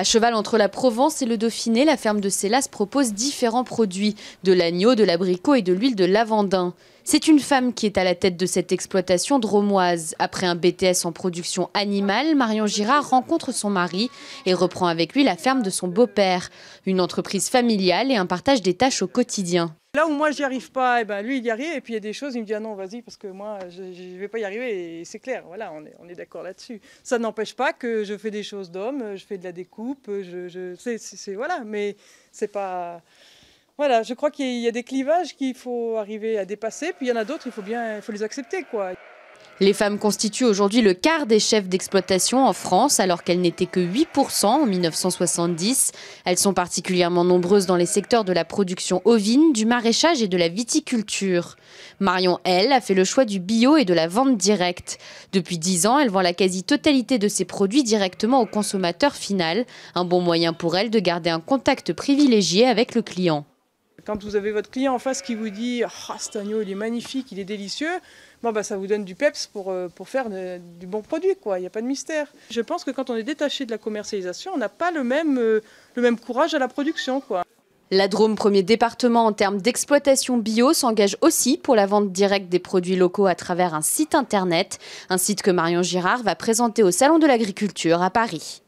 À cheval entre la Provence et le Dauphiné, la ferme de Sélas propose différents produits, de l'agneau, de l'abricot et de l'huile de lavandin. C'est une femme qui est à la tête de cette exploitation dromoise. Après un BTS en production animale, Marion Girard rencontre son mari et reprend avec lui la ferme de son beau-père. Une entreprise familiale et un partage des tâches au quotidien. Là où moi, j'y arrive pas, et eh ben, lui, il y arrive. Et puis, il y a des choses, il me dit, ah non, vas-y, parce que moi, je ne vais pas y arriver. Et c'est clair, voilà, on est, on est d'accord là-dessus. Ça n'empêche pas que je fais des choses d'homme, je fais de la découpe, je, je c'est, voilà, mais c'est pas... Voilà, je crois qu'il y a des clivages qu'il faut arriver à dépasser, puis il y en a d'autres, il faut bien, il faut les accepter, quoi. Les femmes constituent aujourd'hui le quart des chefs d'exploitation en France, alors qu'elles n'étaient que 8% en 1970. Elles sont particulièrement nombreuses dans les secteurs de la production ovine, du maraîchage et de la viticulture. Marion, elle, a fait le choix du bio et de la vente directe. Depuis 10 ans, elle vend la quasi-totalité de ses produits directement au consommateur final, un bon moyen pour elle de garder un contact privilégié avec le client. Quand vous avez votre client en face qui vous dit Ah, cet agneau, il est magnifique, il est délicieux, bon, bah, ça vous donne du peps pour, euh, faire du bon produit, quoi. Il n'y a pas de mystère. Je pense que quand on est détaché de la commercialisation, on n'a pas le même, euh, le même courage à la production, quoi. La Drôme, premier département en termes d'exploitation bio, s'engage aussi pour la vente directe des produits locaux à travers un site internet, un site que Marion Girard va présenter au Salon de l'Agriculture à Paris.